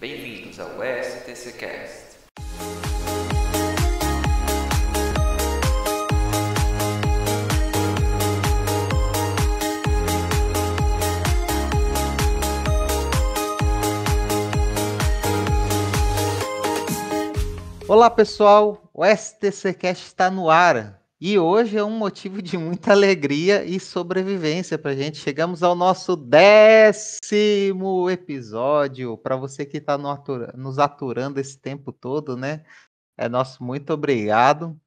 Bem-vindos ao STC Cast. Olá pessoal, o STC Cast está no ar. E hoje é um motivo de muita alegria e sobrevivência para a gente. Chegamos ao nosso décimo episódio. Para você que está no atura, nos aturando esse tempo todo, né? É nosso muito obrigado.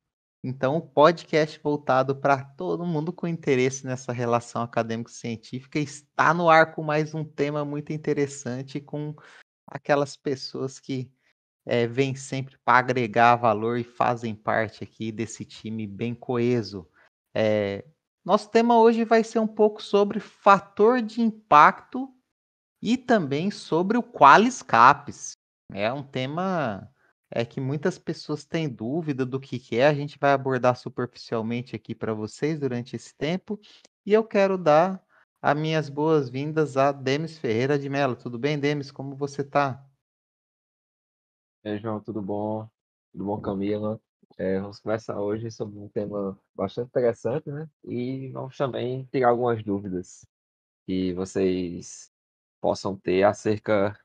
Então, o podcast voltado para todo mundo com interesse nessa relação acadêmico-científica está no ar com mais um tema muito interessante com aquelas pessoas que é, sempre para agregar valor e fazem parte aqui desse time bem coeso. É, nosso tema hoje vai ser um pouco sobre fator de impacto e também sobre o Qualis É um tema é que muitas pessoas têm dúvida do que, que é. A gente vai abordar superficialmente aqui para vocês durante esse tempo. E eu quero dar as minhas boas-vindas a Demis Ferreira de Mello. Tudo bem, Demis? Como você está? E é, aí, João, tudo bom? Tudo bom, Camila? É, vamos começar hoje sobre um tema bastante interessante, né? E vamos também tirar algumas dúvidas que vocês possam ter acerca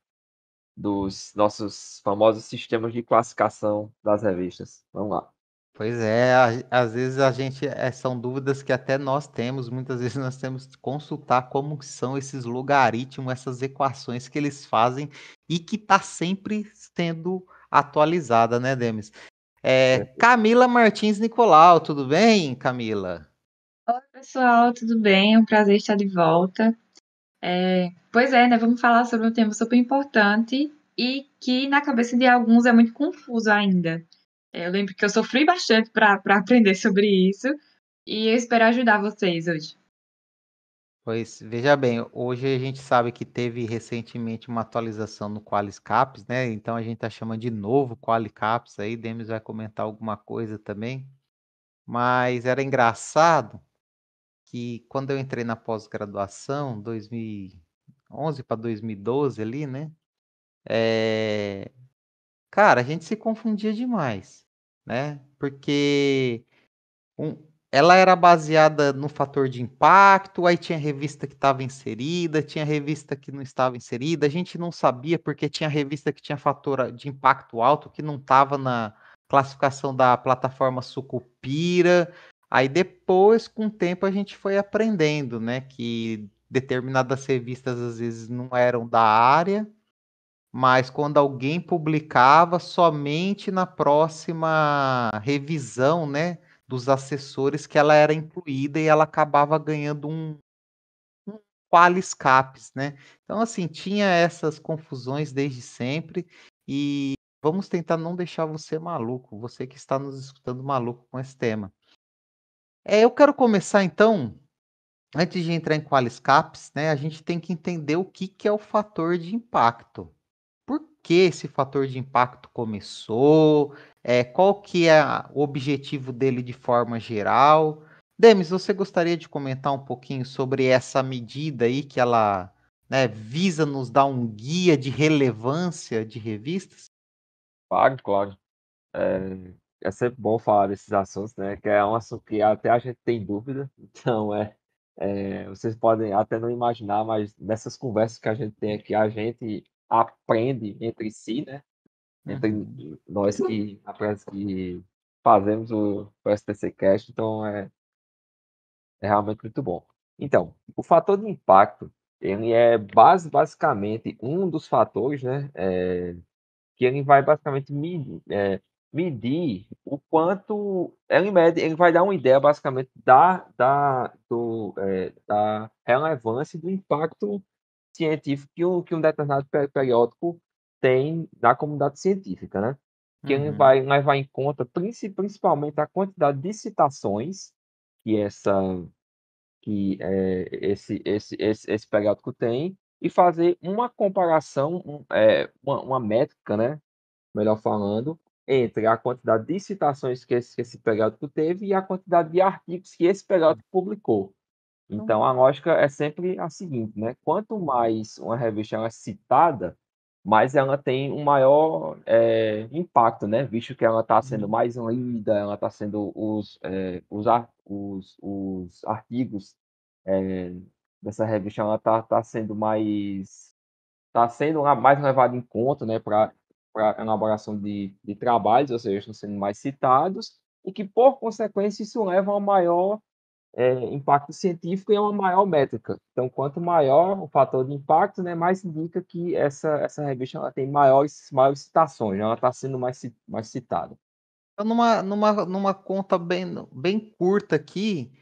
dos nossos famosos sistemas de classificação das revistas. Vamos lá. Pois é, a, às vezes a gente é, são dúvidas que até nós temos, muitas vezes nós temos que consultar como são esses logaritmos, essas equações que eles fazem e que está sempre sendo atualizada, né, Demis? É, é, Camila Martins Nicolau, tudo bem, Camila? Oi, pessoal, tudo bem? É um prazer estar de volta. É, pois é, né? Vamos falar sobre um tema super importante e que na cabeça de alguns é muito confuso ainda. É, eu lembro que eu sofri bastante para aprender sobre isso e eu espero ajudar vocês hoje. Pois, veja bem, hoje a gente sabe que teve recentemente uma atualização no QualiCaps, né? Então a gente está chamando de novo QualiCaps aí, Demis vai comentar alguma coisa também. Mas era engraçado que quando eu entrei na pós-graduação, 2011 para 2012 ali, né? É... Cara, a gente se confundia demais né? Porque um, ela era baseada no fator de impacto, aí tinha revista que estava inserida, tinha revista que não estava inserida, a gente não sabia porque tinha revista que tinha fator de impacto alto que não estava na classificação da plataforma Sucupira. Aí depois, com o tempo, a gente foi aprendendo, né, que determinadas revistas às vezes não eram da área mas quando alguém publicava somente na próxima revisão, né, dos assessores que ela era incluída e ela acabava ganhando um, um qualis né? Então assim, tinha essas confusões desde sempre e vamos tentar não deixar você maluco, você que está nos escutando maluco com esse tema. É, eu quero começar então antes de entrar em qualis né, a gente tem que entender o que, que é o fator de impacto que esse fator de impacto começou, é, qual que é o objetivo dele de forma geral. Demis, você gostaria de comentar um pouquinho sobre essa medida aí que ela né, visa nos dar um guia de relevância de revistas? Claro, claro. É, é sempre bom falar desses assuntos, né? Que é um assunto que até a gente tem dúvida, então é, é vocês podem até não imaginar, mas nessas conversas que a gente tem aqui, a gente aprende entre si, né? Entre uhum. nós que, que fazemos o, o STC Cast, então é, é realmente muito bom. Então, o fator de impacto, ele é base, basicamente um dos fatores, né? É, que ele vai basicamente medir, é, medir o quanto ele mede, ele vai dar uma ideia basicamente da, da, do, é, da relevância do impacto científico que um, que um determinado periódico tem na comunidade científica, né? Que uhum. ele vai levar em conta principalmente a quantidade de citações que essa que é, esse, esse, esse, esse periódico tem e fazer uma comparação, um, é, uma, uma, métrica, né? melhor falando, entre a quantidade de citações que esse, que esse periódico teve e a quantidade de artigos que esse periódico publicou. Então uhum. a lógica é sempre a seguinte, né? Quanto mais uma revista é citada, mais ela tem um maior é, impacto, né? Visto que ela está sendo uhum. mais lida, ela está sendo os, é, os, os, os artigos é, dessa revista ela está tá sendo mais está sendo mais levado em conta né para elaboração de, de trabalhos ou seja estão sendo mais citados e que por consequência isso leva a maior é, impacto científico é uma maior métrica. Então, quanto maior o fator de impacto, né, mais indica que essa, essa revista ela tem maiores, maiores citações, né, ela está sendo mais, mais citada. Então, numa, numa, numa conta bem, bem curta aqui,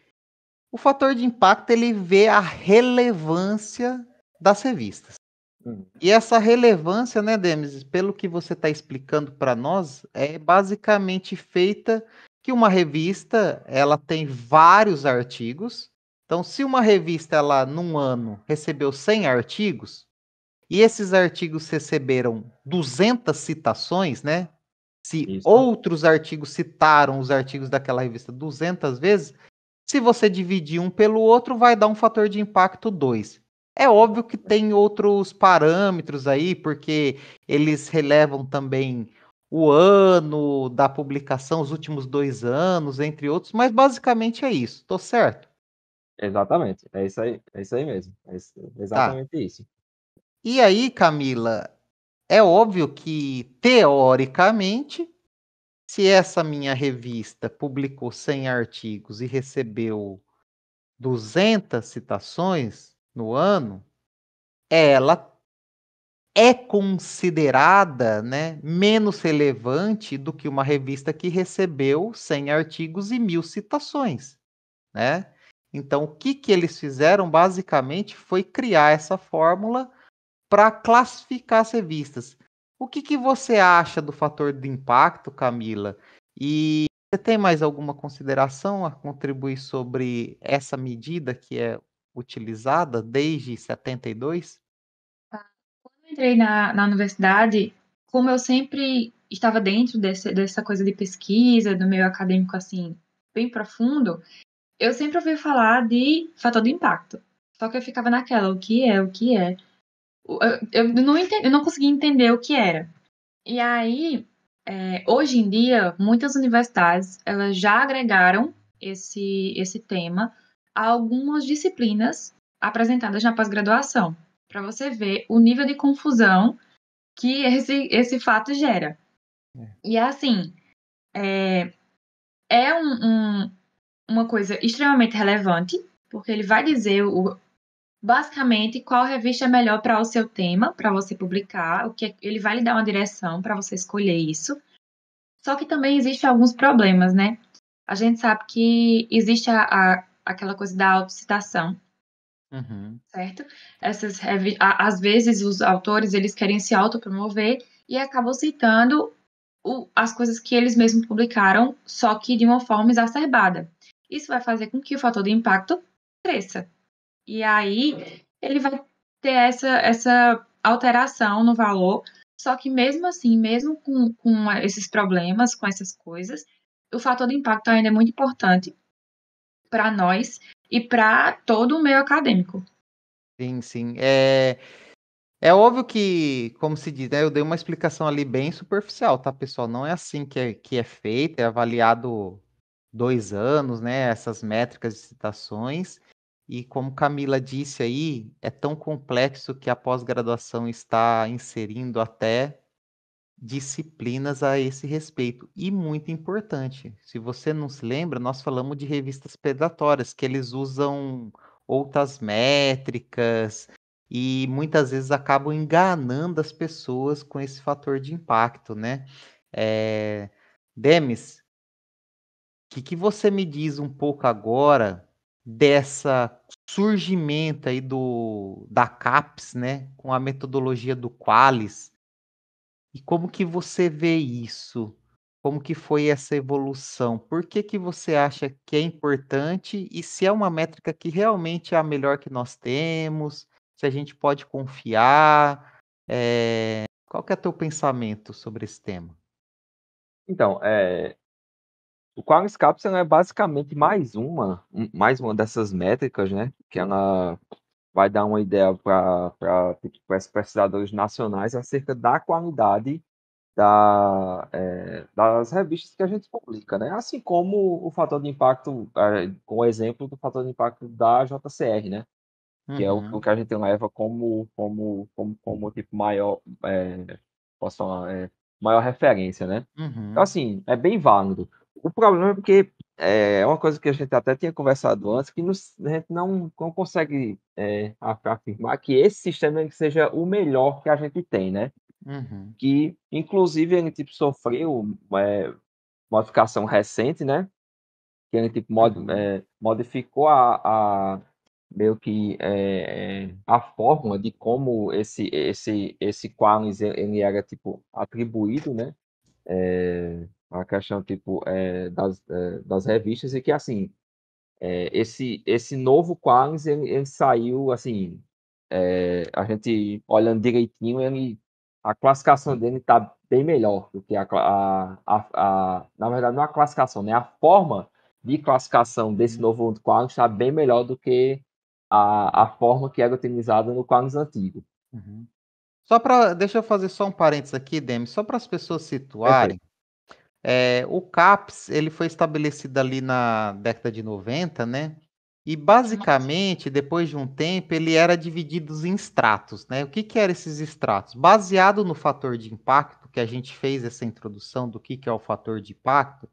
o fator de impacto ele vê a relevância das revistas. Hum. E essa relevância, né, Demis, pelo que você está explicando para nós, é basicamente feita que uma revista ela tem vários artigos. Então, se uma revista ela num ano recebeu 100 artigos e esses artigos receberam 200 citações, né? Se Isso. outros artigos citaram os artigos daquela revista 200 vezes, se você dividir um pelo outro, vai dar um fator de impacto 2. É óbvio que tem outros parâmetros aí, porque eles relevam também o ano da publicação, os últimos dois anos, entre outros, mas basicamente é isso, tô certo? Exatamente, é isso aí, é isso aí mesmo, é, é tá. exatamente tá. isso. E aí, Camila, é óbvio que, teoricamente, se essa minha revista publicou 100 artigos e recebeu 200 citações no ano, ela é considerada né, menos relevante do que uma revista que recebeu 100 artigos e mil citações. Né? Então, o que, que eles fizeram basicamente foi criar essa fórmula para classificar as revistas. O que, que você acha do fator de impacto, Camila? E você tem mais alguma consideração a contribuir sobre essa medida que é utilizada desde 72? entrei na, na universidade, como eu sempre estava dentro desse, dessa coisa de pesquisa, do meio acadêmico assim, bem profundo, eu sempre ouvi falar de fator de impacto. Só que eu ficava naquela, o que é, o que é. Eu, eu não, entendi, eu não conseguia entender o que era. E aí, é, hoje em dia, muitas universidades elas já agregaram esse, esse tema a algumas disciplinas apresentadas na pós-graduação para você ver o nível de confusão que esse, esse fato gera. É. E é assim, é, é um, um, uma coisa extremamente relevante, porque ele vai dizer o, basicamente qual revista é melhor para o seu tema, para você publicar, o que é, ele vai lhe dar uma direção para você escolher isso. Só que também existem alguns problemas, né? A gente sabe que existe a, a aquela coisa da autocitação, Uhum. Certo? Essas às vezes os autores eles querem se autopromover e acabam citando o, as coisas que eles mesmos publicaram, só que de uma forma exacerbada. Isso vai fazer com que o fator de impacto cresça. E aí ele vai ter essa, essa alteração no valor, só que mesmo assim, mesmo com, com esses problemas, com essas coisas, o fator de impacto ainda é muito importante para nós e para todo o meio acadêmico. Sim, sim. É, é óbvio que, como se diz, né, eu dei uma explicação ali bem superficial, tá, pessoal? Não é assim que é, que é feito, é avaliado dois anos, né? Essas métricas de citações. E como Camila disse aí, é tão complexo que a pós-graduação está inserindo até disciplinas a esse respeito. E muito importante, se você não se lembra, nós falamos de revistas predatórias, que eles usam outras métricas e muitas vezes acabam enganando as pessoas com esse fator de impacto, né? É... Demis, o que, que você me diz um pouco agora dessa surgimento aí do da CAPES, né, com a metodologia do Qualis? E como que você vê isso? Como que foi essa evolução? Por que que você acha que é importante e se é uma métrica que realmente é a melhor que nós temos? Se a gente pode confiar? É... Qual que é o teu pensamento sobre esse tema? Então, é... o Quarks Capsule é basicamente mais uma, mais uma dessas métricas, né? Que ela é vai dar uma ideia para esses tipo, pesquisadores nacionais acerca da qualidade da, é, das revistas que a gente publica, né? Assim como o fator de impacto, é, com o exemplo do fator de impacto da JCR, né? Uhum. Que é o, o, uhum. que a gente leva como, como, como, como tipo maior, é, posso falar, é, maior referência, né? Então, uhum. Então, assim, é bem válido. O problema é porque é, é uma coisa que a gente até tinha conversado antes, que nos, a gente não, não consegue é, afirmar que esse sistema seja o melhor que a gente tem, né? Uhum. Que, inclusive, a gente tipo, sofreu é, modificação recente, né? Que a gente tipo, mod, uhum. é, modificou a, a, meio que é, é, a forma de como esse esse esse qualis ele era tipo atribuído, né? É, a questão tipo é, das, é, das revistas e que assim é, esse esse novo Qualis ele, ele saiu assim a gente olhando direitinho ele a classificação dele está bem melhor do que a, a, a, a, na verdade não é a classificação né a forma de classificação desse uhum. novo Qualis está bem melhor do que a, a forma que era utilizada no Qualis antigo uhum. só para deixa eu fazer só um parênteses aqui Demi só para as pessoas situarem é, o CAPS ele foi estabelecido ali na década de 90, né? E basicamente, depois de um tempo, ele era dividido em estratos, né? O que, que eram esses estratos? Baseado no fator de impacto, que a gente fez essa introdução do que, que é o fator de impacto,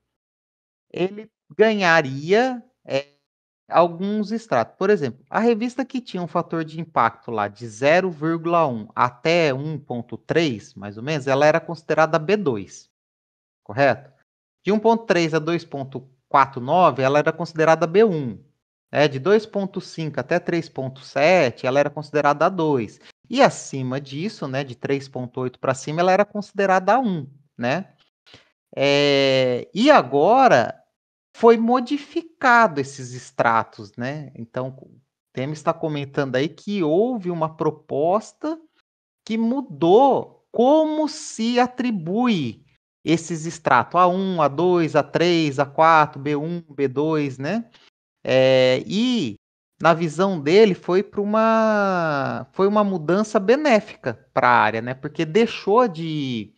ele ganharia é, alguns extratos. Por exemplo, a revista que tinha um fator de impacto lá de 0,1 até 1,3, mais ou menos, ela era considerada B2 correto? De 1.3 a 2.49, ela era considerada B1. Né? De 2.5 até 3.7, ela era considerada A2. E acima disso, né, de 3.8 para cima, ela era considerada A1, né? É... e agora foi modificado esses extratos, né? Então, o Temer está comentando aí que houve uma proposta que mudou como se atribui esses extratos A1, A2, A3, A4, B1, B2, né? É, e na visão dele foi para uma foi uma mudança benéfica para a área, né? Porque deixou de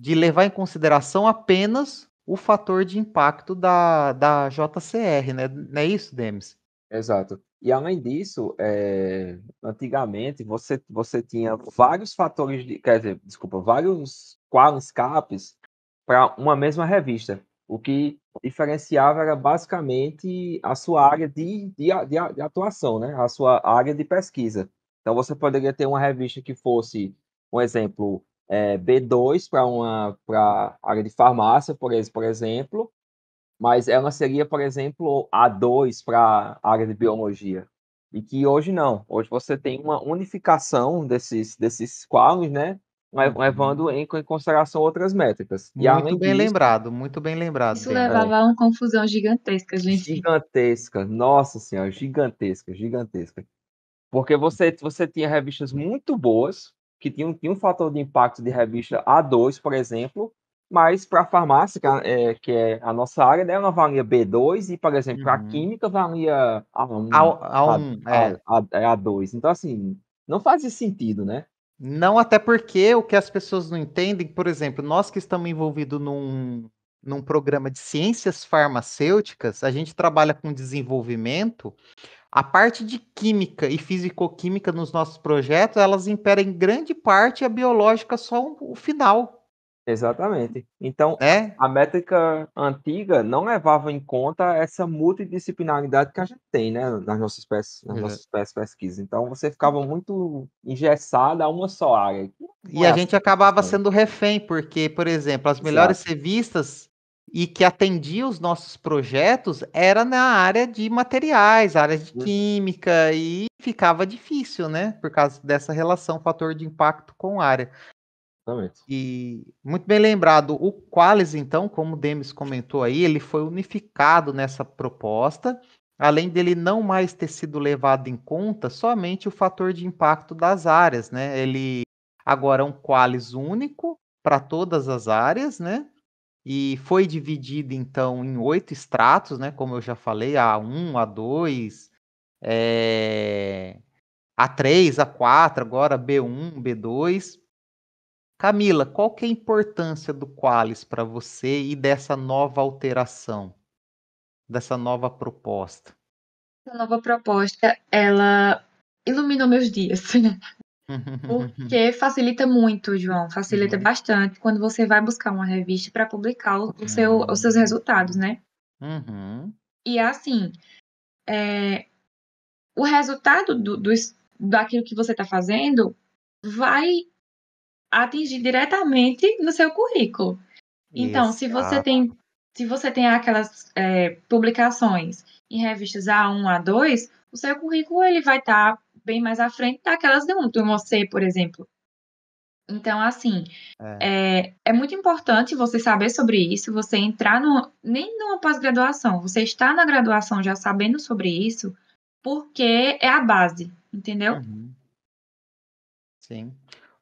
de levar em consideração apenas o fator de impacto da, da JCR, né? Não é isso, Demis? Exato. E além disso, é, antigamente você, você tinha vários fatores de, quer dizer, desculpa, vários quadros, capes para uma mesma revista. O que diferenciava era basicamente a sua área de, de, de, de atuação, né? a sua área de pesquisa. Então você poderia ter uma revista que fosse, um exemplo, é, B2 para uma para área de farmácia, por, por exemplo, mas ela seria, por exemplo, A2 para área de biologia. E que hoje não. Hoje você tem uma unificação desses, desses quadros, né? Uhum. levando em, em consideração outras métricas. E muito bem disso, lembrado, muito bem lembrado. Isso levava é. a uma confusão gigantesca, gente. Gigantesca, nossa senhora, gigantesca, gigantesca. Porque você, você tinha revistas muito boas, que tinham, tinham um fator de impacto de revista A2, por exemplo, mas para a farmácia, que é, é, que é, a nossa área, né, ela valia B2 e, por exemplo, uhum. a química valia A1, A, A1, A, é. A, é A, A2. Então, assim, não fazia sentido, né? Não, até porque o que as pessoas não entendem, por exemplo, nós que estamos envolvidos num, num programa de ciências farmacêuticas, a gente trabalha com desenvolvimento. A parte de química e fisicoquímica nos nossos projetos, elas imperam em grande parte a biológica só o final. Exatamente. Então, é a métrica antiga não levava em conta essa multidisciplinaridade que a gente tem, né, nas nossas, nas é. nossas pesquisas. Então, você ficava muito engessada a uma só área. E é a gente assim, acabava sendo refém, porque, por exemplo, as melhores Exato. revistas e que atendia os nossos projetos era na área de materiais, área de uhum. química, e ficava difícil, né? Por causa dessa relação fator de impacto com área. Exatamente. E muito bem lembrado, o Qualis, então, como o Demis comentou aí, ele foi unificado nessa proposta, além dele não mais ter sido levado em conta somente o fator de impacto das áreas, né? Ele agora é um Qualis único para todas as áreas, né? E foi dividido, então, em oito estratos, né? Como eu já falei, A1, A2, é... A3, A4, agora B1, B2. Camila, qual que é a importância do Qualis para você e dessa nova alteração, dessa nova proposta? Essa nova proposta, ela iluminou meus dias, né? Porque facilita muito, João, facilita uhum. bastante quando você vai buscar uma revista para publicar o, o seu, uhum. os seus resultados, né? Uhum. E assim, é, o resultado do, do, daquilo que você está fazendo vai atingir diretamente no seu currículo. Então, Isso. se você tem se você tem aquelas é, publicações em revistas A1, A2, o seu currículo ele vai estar tá bem mais à frente daquelas de um, do C, por exemplo. Então, assim, é. é. É, muito importante você saber sobre isso, você entrar no, nem numa pós-graduação, você está na graduação já sabendo sobre isso, porque é a base, entendeu? Uhum. Sim.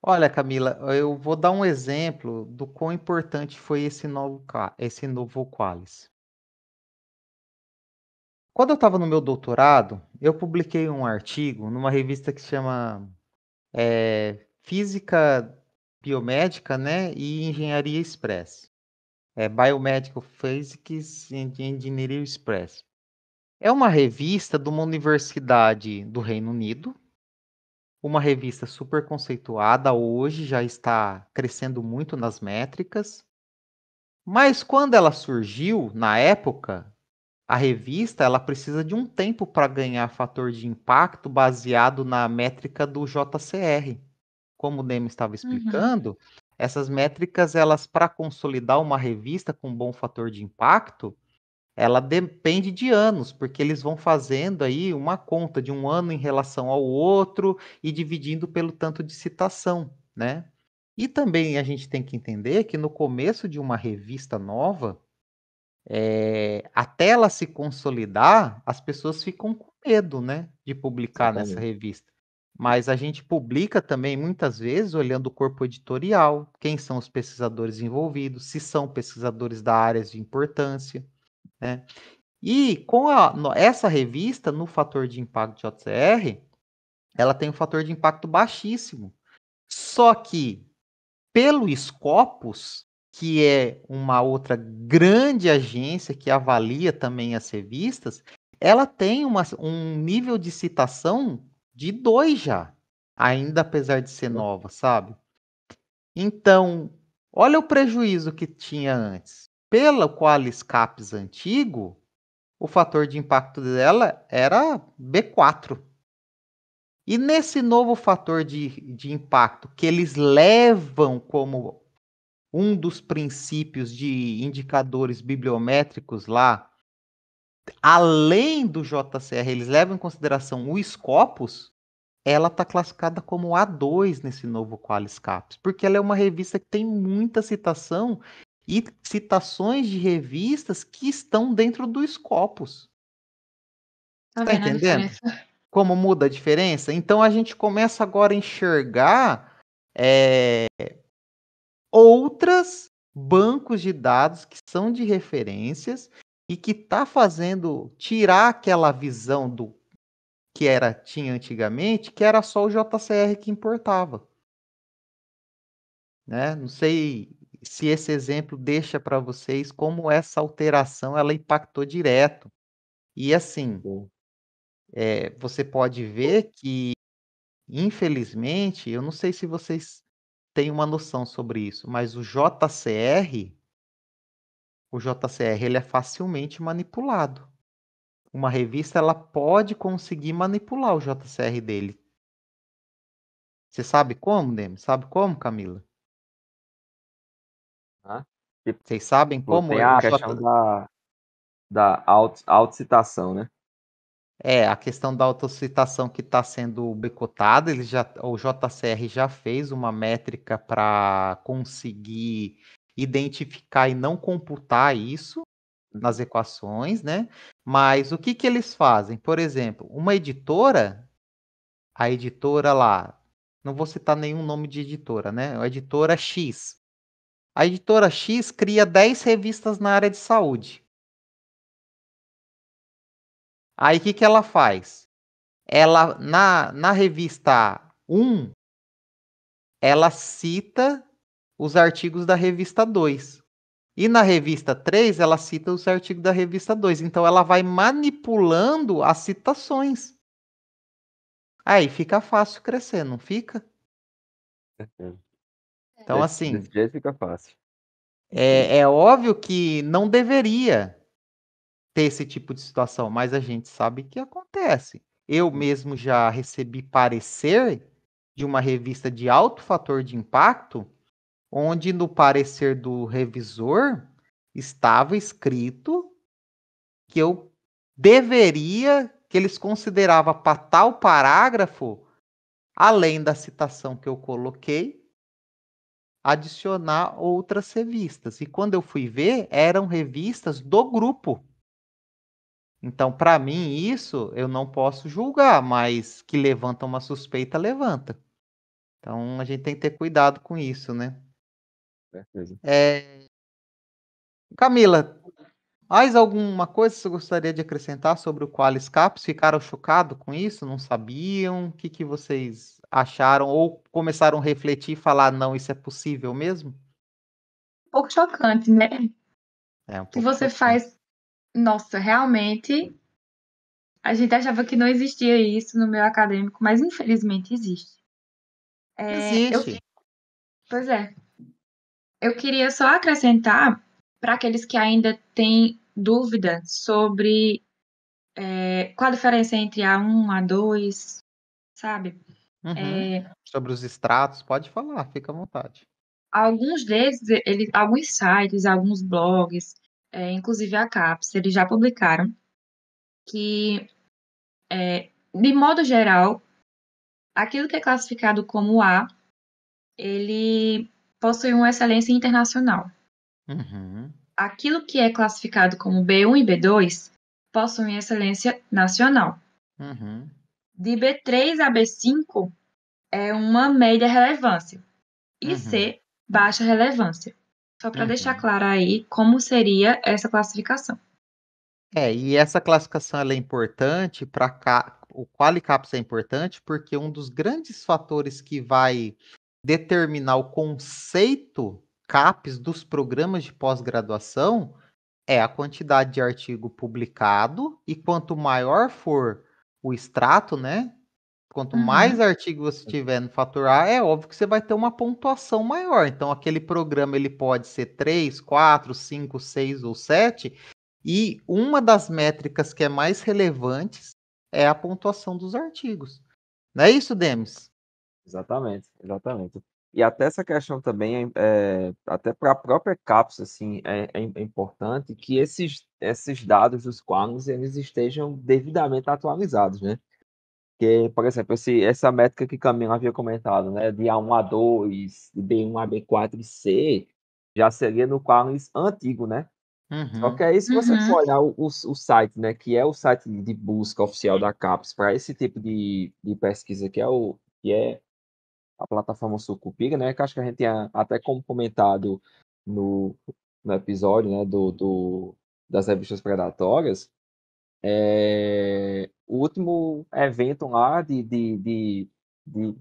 Olha, Camila, eu vou dar um exemplo do quão importante foi esse novo, esse novo Qualis. Quando eu estava no meu doutorado, eu publiquei um artigo numa revista que se chama é, Física Biomédica né, e Engenharia Express. É Biomedical Physics and Engineering Express. É uma revista de uma universidade do Reino Unido, uma revista super conceituada hoje, já está crescendo muito nas métricas. Mas quando ela surgiu, na época, a revista ela precisa de um tempo para ganhar fator de impacto baseado na métrica do JCR. Como o Demi estava uhum. explicando, uhum. essas métricas elas para consolidar uma revista com bom fator de impacto, ela depende de anos, porque eles vão fazendo aí uma conta de um ano em relação ao outro e dividindo pelo tanto de citação, né? E também a gente tem que entender que no começo de uma revista nova, é, até ela se consolidar, as pessoas ficam com medo, né, de publicar nessa revista. Mas a gente publica também muitas vezes olhando o corpo editorial, quem são os pesquisadores envolvidos, se são pesquisadores da áreas de importância. Né? E com a, essa revista, no fator de impacto de JCR, ela tem um fator de impacto baixíssimo. Só que, pelo Scopus, que é uma outra grande agência que avalia também as revistas, ela tem uma, um nível de citação de dois já, ainda apesar de ser nova, sabe? Então, olha o prejuízo que tinha antes pelo Qualis Caps antigo, o fator de impacto dela era B4. E nesse novo fator de, de impacto que eles levam como um dos princípios de indicadores bibliométricos lá, além do JCR, eles levam em consideração o Scopus, ela está classificada como A2 nesse novo Qualis Caps, porque ela é uma revista que tem muita citação e citações de revistas que estão dentro do Scopus. Tá, tá entendendo? Como muda a diferença? Então a gente começa agora a enxergar é, outras bancos de dados que são de referências e que está fazendo tirar aquela visão do que era tinha antigamente, que era só o JCR que importava. Né? Não sei se esse exemplo deixa para vocês como essa alteração ela impactou direto. E assim, é, você pode ver que, infelizmente, eu não sei se vocês têm uma noção sobre isso, mas o JCR, o JCR ele é facilmente manipulado. Uma revista ela pode conseguir manipular o JCR dele. Você sabe como, Demi? Sabe como, Camila? Vocês sabem como? é a questão acho... da, da auto, autocitação, né? É, a questão da autocitação que está sendo becotada ele já, o JCR já fez uma métrica para conseguir identificar e não computar isso nas equações, né? Mas o que, que eles fazem? Por exemplo, uma editora, a editora lá, não vou citar nenhum nome de editora, né? A editora X. A editora X cria 10 revistas na área de saúde. Aí o que, que ela faz? Ela, na, na revista 1, ela cita os artigos da revista 2. E na revista 3, ela cita os artigos da revista 2. Então, ela vai manipulando as citações. Aí fica fácil crescer, não fica? Uhum. Então, desse, assim. Desse jeito fica fácil. É, é óbvio que não deveria ter esse tipo de situação, mas a gente sabe que acontece. Eu mesmo já recebi parecer de uma revista de alto fator de impacto, onde no parecer do revisor estava escrito que eu deveria, que eles consideravam para tal parágrafo, além da citação que eu coloquei, adicionar outras revistas. E quando eu fui ver, eram revistas do grupo. Então, para mim, isso eu não posso julgar, mas que levanta uma suspeita, levanta. Então, a gente tem que ter cuidado com isso, né? Certeza. É... Camila, mais alguma coisa que você gostaria de acrescentar sobre o Qualis Caps? Ficaram chocados com isso? Não sabiam? O que, que vocês acharam ou começaram a refletir e falar, não, isso é possível mesmo? Um pouco chocante, né? É um pouco que você chocante. faz, nossa, realmente a gente achava que não existia isso no meu acadêmico, mas infelizmente existe. É, existe. Eu... Pois é. Eu queria só acrescentar para aqueles que ainda têm dúvida sobre é, qual a diferença entre A1, A2, sabe? Uhum. É, Sobre os extratos, pode falar, fica à vontade. Alguns desses, ele, alguns sites, alguns blogs, é, inclusive a caps eles já publicaram que, é, de modo geral, aquilo que é classificado como A, ele possui uma excelência internacional. Uhum. Aquilo que é classificado como B1 e B2 possuem excelência nacional. Uhum. De B3 a B5 é uma média relevância e uhum. C, baixa relevância. Só para uhum. deixar claro aí como seria essa classificação. É, e essa classificação é importante para cá. O Qualicaps é importante porque um dos grandes fatores que vai determinar o conceito CAPES dos programas de pós-graduação é a quantidade de artigo publicado, e quanto maior for o extrato, né? Quanto uhum. mais artigo você tiver no faturar, é óbvio que você vai ter uma pontuação maior. Então, aquele programa ele pode ser 3, 4, 5, 6 ou 7. E uma das métricas que é mais relevantes é a pontuação dos artigos. Não é isso, Demis? Exatamente, exatamente. E até essa questão também, é, é até para a própria CAPS assim, é, é, é, importante que esses, esses dados dos qualms, eles estejam devidamente atualizados, né? Porque, por exemplo, esse, essa métrica que Camila havia comentado, né? De A1 a 2, B1 a B4 e C, já seria no qualms antigo, né? Uhum. Só que aí, se você uhum. for olhar o, o, o, site, né? Que é o site de busca oficial da CAPS para esse tipo de, de pesquisa, que é o... Que é a plataforma Sucupira, né? Que acho que a gente tinha até comentado no, no episódio né, do, do das revistas predatórias. É, o último evento lá de, de, de, de,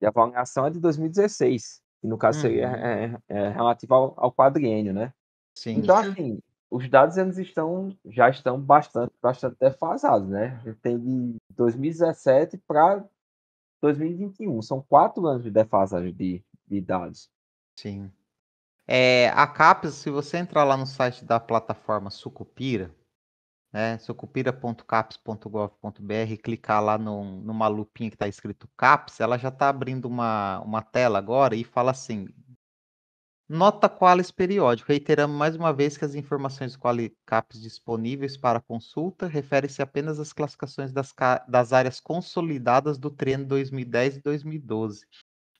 de avaliação é de 2016, que no caso seria uhum. é, é, é, relativo ao, ao, quadriênio, né? Sim. Então, assim, os dados eles estão, já estão bastante, bastante defasados, né? Tem de 2017 para 2021. São quatro anos de defasagem de, de dados. Sim. É, a CAPES, se você entrar lá no site da plataforma Sucupira, né, sucupira.caps.gov.br e clicar lá no, numa lupinha que está escrito CAPES, ela já está abrindo uma, uma tela agora e fala assim, Nota Qualis periódico. Reiteramos mais uma vez que as informações Qualicaps disponíveis para consulta referem-se apenas às classificações das, das, áreas consolidadas do treino 2010 e 2012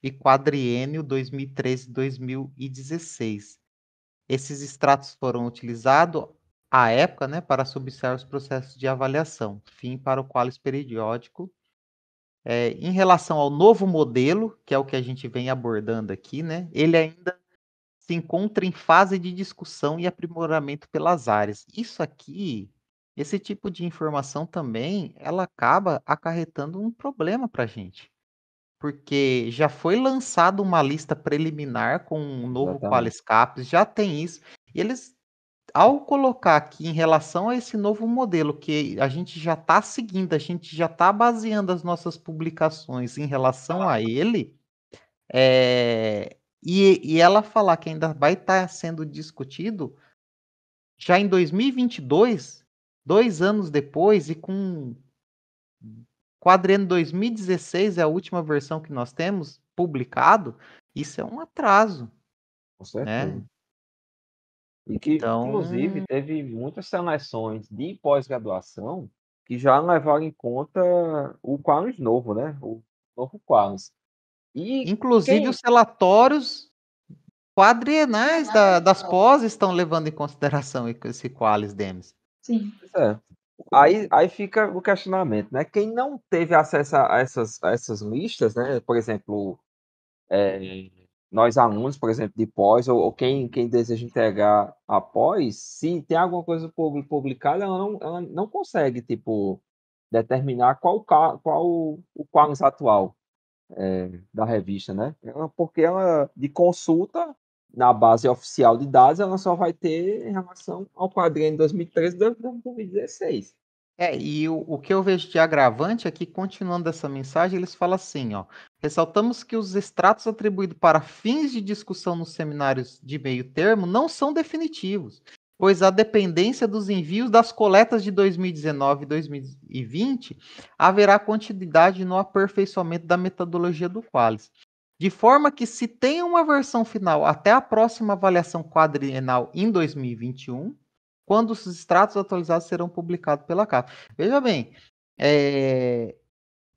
e quadriênio 2013 e 2016. Esses extratos foram utilizados à época né, para subsidiar os processos de avaliação, fim para o Qualis periódico. É, em relação ao novo modelo, que é o que a gente vem abordando aqui, né, ele ainda se encontra em fase de discussão e aprimoramento pelas áreas. Isso aqui, esse tipo de informação também, ela acaba acarretando um problema para a gente. Porque já foi lançada uma lista preliminar com um novo Qualiscap, já tem isso. E eles, ao colocar aqui em relação a esse novo modelo, que a gente já está seguindo, a gente já está baseando as nossas publicações em relação a ele, é, e, e ela falar que ainda vai estar tá sendo discutido já em 2022, dois anos depois, e com quadreno 2016 é a última versão que nós temos publicado, isso é um atraso. Com certeza. Né? E que, então... inclusive, teve muitas seleções de pós-graduação que já levaram em conta o Qualms novo, né? O novo Qualms. E Inclusive quem... os relatórios quadrienais da, das pós estão levando em consideração esse qualis demis. Sim. É. Aí, aí fica o questionamento, né? Quem não teve acesso a essas, a essas listas, né? Por exemplo, é, nós alunos, por exemplo, de pós, ou, ou, quem, quem deseja entregar a pós, se tem alguma coisa publicada, ela não, ela não consegue, tipo, determinar qual, qual o qualis atual é, da revista, né? É porque ela, é de consulta, na base oficial de dados, ela só vai ter em relação ao quadrinho de 2013 e 2016. É, e o, o, que eu vejo de agravante é que, continuando essa mensagem, eles falam assim, ó. Ressaltamos que os extratos atribuídos para fins de discussão nos seminários de meio termo não são definitivos pois a dependência dos envios das coletas de 2019 e 2020 haverá continuidade no aperfeiçoamento da metodologia do Qualis. De forma que, se tem uma versão final até a próxima avaliação quadrienal em 2021, quando os extratos atualizados serão publicados pela CAF. Veja bem, é,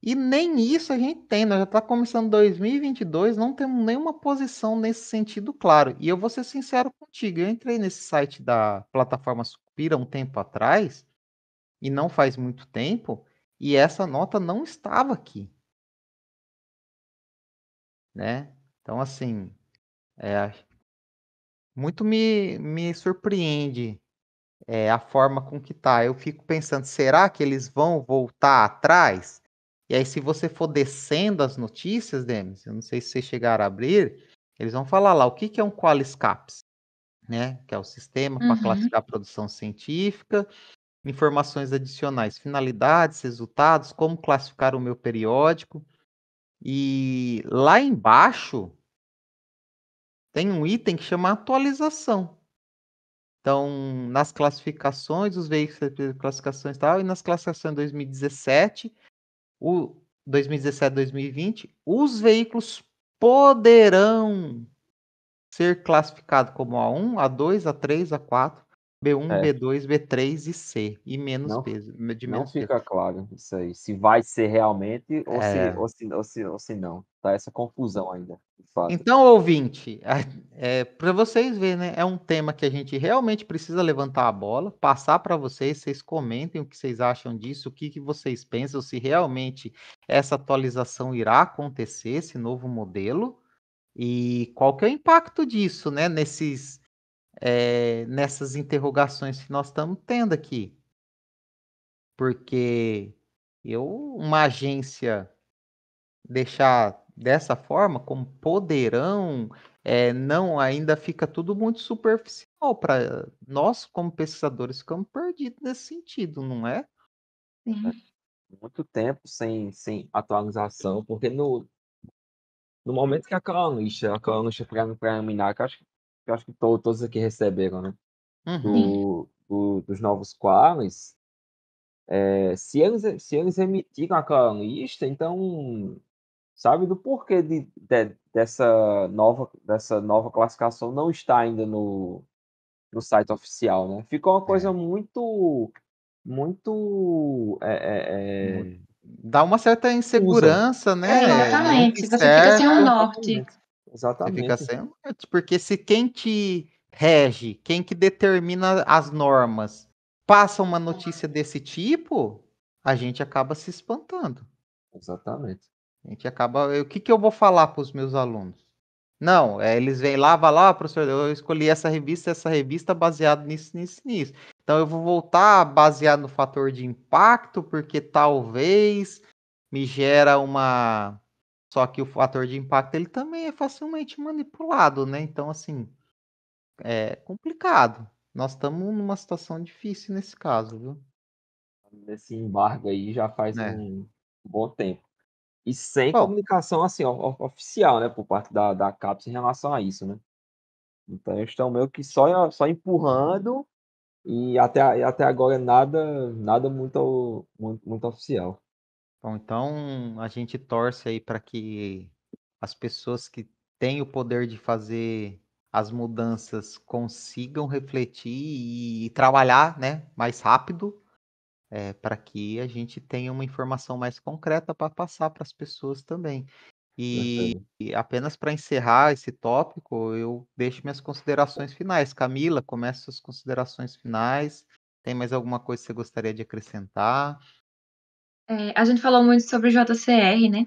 e nem isso a gente tem, nós já está começando 2022, não temos nenhuma posição nesse sentido claro. E eu vou ser sincero contigo, eu entrei nesse site da plataforma Supira um tempo atrás, e não faz muito tempo, e essa nota não estava aqui. Né? Então, assim, é, muito me, me surpreende é, a forma com que tá. Eu fico pensando, será que eles vão voltar atrás? E aí, se você for descendo as notícias, Demis, eu não sei se vocês chegaram a abrir, eles vão falar lá o que, que é um qualiscaps, né? Que é o sistema uhum. para classificar a produção científica, informações adicionais, finalidades, resultados, como classificar o meu periódico. E lá embaixo tem um item que chama atualização. Então, nas classificações, os veículos de classificações e tal, e nas classificações de 2017, o 2017-2020, os veículos poderão ser classificados como A1, A2, A3, A4, B1, é. B2, B3 e C. E menos não, peso. De menos não fica peso. claro isso aí. Se vai ser realmente ou, é. se, ou, se, ou, se, ou se não. Tá essa confusão ainda. Então, ouvinte, é, para vocês verem, né? É um tema que a gente realmente precisa levantar a bola, passar para vocês, vocês comentem o que vocês acham disso, o que, que vocês pensam, se realmente essa atualização irá acontecer, esse novo modelo, e qual que é o impacto disso, né? Nesses, é, nessas interrogações que nós estamos tendo aqui. Porque eu, uma agência deixar dessa forma, como poderão, é, não, ainda fica tudo muito superficial para nós, como pesquisadores, ficamos perdidos nesse sentido, não é? Sim. Muito tempo sem, sem atualização, porque no, no momento que a colunista, a colunista preliminar, que eu acho que, eu acho que todos, todos aqui receberam, né? Uhum. Do, do, dos novos quadros, é, se, eles, se eles emitiram a colunista, então sabe do porquê de, de, dessa, nova, dessa nova classificação não está ainda no, no site oficial, né? Ficou uma coisa é. muito, muito, é, é, é dá uma certa insegurança, Usa. né? Exatamente. Você certo. fica sem o um norte. Exatamente. Você fica sem um norte, porque se quem te rege, quem que determina as normas, passa uma notícia desse tipo, a gente acaba se espantando. Exatamente. A gente acaba. O que, que eu vou falar para os meus alunos? Não, é, eles vêm lá, vai lá, professor, eu escolhi essa revista, essa revista baseado nisso, nisso, nisso. Então eu vou voltar baseado no fator de impacto, porque talvez me gera uma. Só que o fator de impacto ele também é facilmente manipulado, né? Então, assim, é complicado. Nós estamos numa situação difícil nesse caso, viu? Esse embargo aí já faz é. um bom tempo. E sem Bom, comunicação, assim, oficial, né, por parte da, da CAPES em relação a isso, né? Então, eles estão meio que só, só empurrando e até, até agora nada nada muito, muito, muito oficial. Bom, então a gente torce aí para que as pessoas que têm o poder de fazer as mudanças consigam refletir e trabalhar né, mais rápido é, para que a gente tenha uma informação mais concreta para passar para as pessoas também. E, e apenas para encerrar esse tópico, eu deixo minhas considerações finais. Camila, comece suas considerações finais. Tem mais alguma coisa que você gostaria de acrescentar? É, a gente falou muito sobre o JCR, né?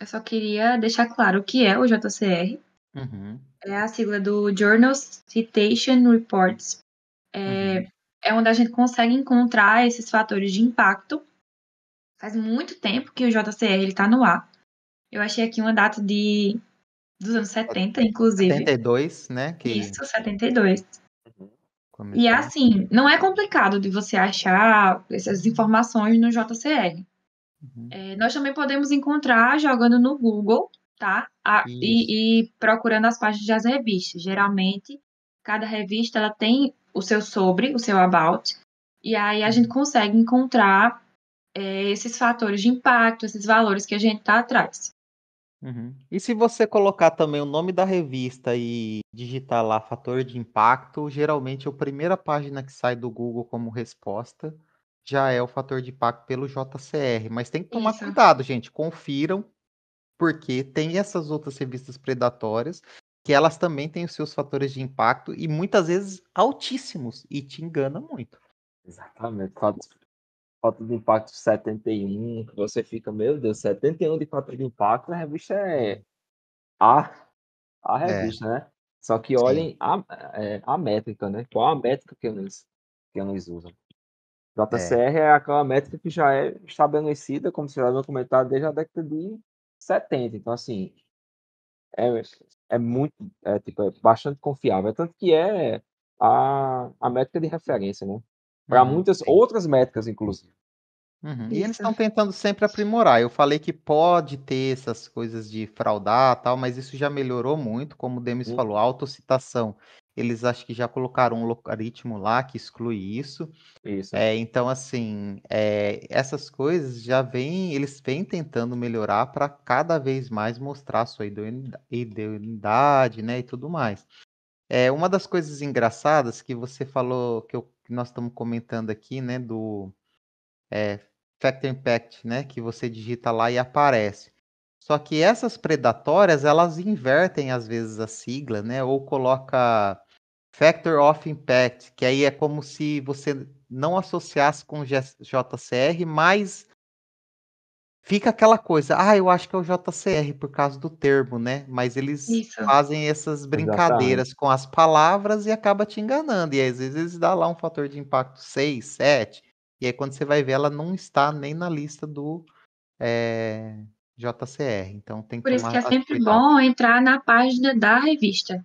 Eu só queria deixar claro o que é o JCR. Uhum. É a sigla do Journal Citation Reports. É, uhum é onde a gente consegue encontrar esses fatores de impacto. Faz muito tempo que o JCR está no ar. Eu achei aqui uma data de dos anos 70, inclusive. 72, né? Que... Isso, 72. Uhum. E assim, não é complicado de você achar essas informações no JCR. Uhum. É, nós também podemos encontrar jogando no Google, tá? A, e, e, procurando as páginas das revistas. Geralmente, cada revista ela tem o seu sobre, o seu about, e aí a gente consegue encontrar é, esses fatores de impacto, esses valores que a gente está atrás. Uhum. E se você colocar também o nome da revista e digitar lá fator de impacto, geralmente a primeira página que sai do Google como resposta já é o fator de impacto pelo JCR. Mas tem que tomar Isso. cuidado, gente. Confiram, porque tem essas outras revistas predatórias que elas também têm os seus fatores de impacto e muitas vezes altíssimos e te engana muito. Exatamente. Fator de impacto 71, você fica, meu Deus, 71 de fator de impacto, a revista é a, a é. revista, é. né? Só que olhem a, é, a, métrica, né? Qual a métrica que eles, que eles usam? JCR é. é aquela métrica que já é estabelecida, como você já viram comentado, desde a década de 70. Então, assim, é, é muito, é, tipo, é bastante confiável. É tanto que é a, a métrica de referência, né? Para uhum, muitas outras métricas, inclusive. Uhum. E eles estão tentando sempre aprimorar. Eu falei que pode ter essas coisas de fraudar tal, mas isso já melhorou muito, como o Demis uhum. falou, autocitação eles acho que já colocaram um logaritmo lá que exclui isso. isso. É, então, assim, é, essas coisas já vêm, eles vêm tentando melhorar para cada vez mais mostrar sua idoneidade, né, e tudo mais. É, uma das coisas engraçadas que você falou, que, eu, que nós estamos comentando aqui, né, do é, Factor Impact, né, que você digita lá e aparece. Só que essas predatórias, elas invertem às vezes a sigla, né, ou coloca Factor of Impact, que aí é como se você não associasse com JCR, mas fica aquela coisa, ah, eu acho que é o JCR por causa do termo, né? Mas eles Isso. fazem essas brincadeiras Exatamente. com as palavras e acaba te enganando. E às vezes eles dá lá um fator de impacto 6, 7, e aí quando você vai ver, ela não está nem na lista do é, eh, JCR. Então tem que Por isso que é sempre cuidado. bom entrar na página da revista.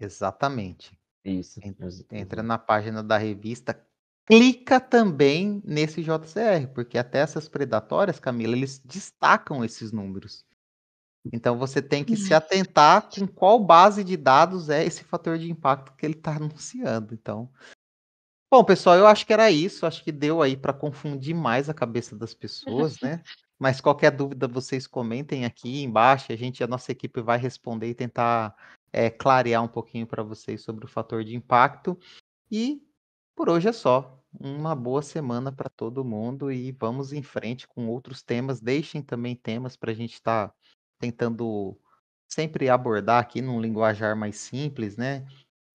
Exatamente. Isso. Entra, entra na página da revista, clica também nesse JCR, porque até essas predatórias, Camila, eles destacam esses números. Então você tem que se atentar com qual base de dados é esse fator de impacto que ele está anunciando. Então, bom pessoal, eu acho que era isso. Acho que deu aí para confundir mais a cabeça das pessoas, né? Mas qualquer dúvida vocês comentem aqui embaixo. A gente, a nossa equipe vai responder e tentar é, clarear um pouquinho para vocês sobre o fator de impacto. E por hoje é só. Uma boa semana para todo mundo e vamos em frente com outros temas. Deixem também temas para a gente estar tá tentando sempre abordar aqui num linguajar mais simples, né?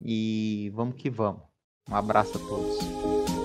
E vamos que vamos. Um abraço a todos.